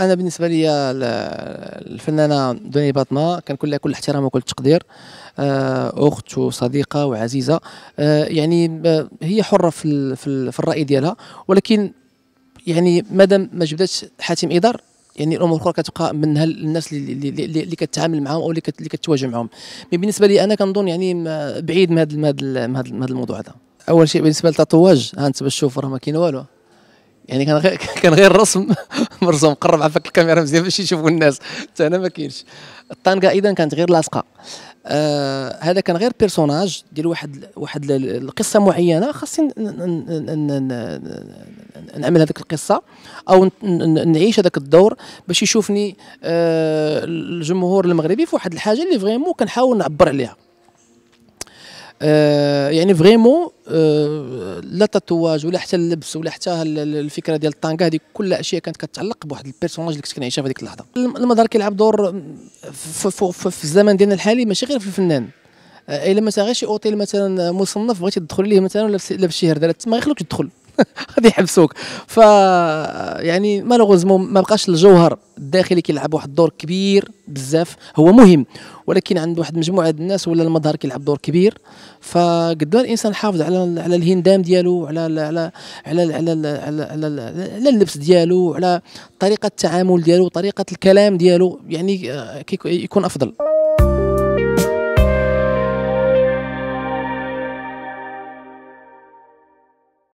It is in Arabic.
انا بالنسبه لي الفنانه دوني باطنه كان لها كل احترام وكل التقدير آه، اخت وصديقه وعزيزه آه، يعني آه، هي حره في في الراي ديالها ولكن يعني مادام ما جبدتش حاتم ادار يعني الامور الاخرى كتبقى منها الناس اللي اللي, اللي كتعامل معاهم او اللي كتواجه معاهم بالنسبه لي انا كنظن يعني بعيد من هذا الموضوع هذا اول شيء بالنسبه للتطواج ها انت باش تشوف راه ما كاين والو يعني كان غير كان غير الرسم مرسوم قرب على فك الكاميرا مزيان باش يشوفوا الناس حتى انا ما كاينش الطنقه اذا كانت غير لاصقه آه هذا كان غير بيرسوناج ديال واحد واحد القصه معينه خاصني نعمل هذيك القصه او نعيش هذاك الدور باش يشوفني آه الجمهور المغربي في واحد الحاجه اللي فريمون كنحاول نعبر عليها آه يعني فريمون آه لا تاتواج ولا حتى اللبس ولا حتى الفكره ديال الطانكا هذه كل اشياء كانت كتعلق بواحد البيرسوناج اللي كنت كنعيشها في هذيك اللحظه المظهر كيلعب دور في, في, في, في الزمن ديالنا الحالي ماشي غير في الفنان آه، الا مثلا غير شي اوتيل مثلا مصنف بغيتي تدخل ليه مثلا ولا شي هرده تما ما يخلوكش تدخل غادي يحبسوك ف يعني مالوغوزمون ما بقاش الجوهر الداخلي كيلعب واحد الدور كبير بزاف هو مهم ولكن عند واحد مجموعه الناس ولا المظهر كيلعب دور كبير فقد الانسان يحافظ على على الهندام ديالو على على على على على, على اللبس ديالو على طريقه التعامل ديالو طريقه الكلام ديالو يعني يكون افضل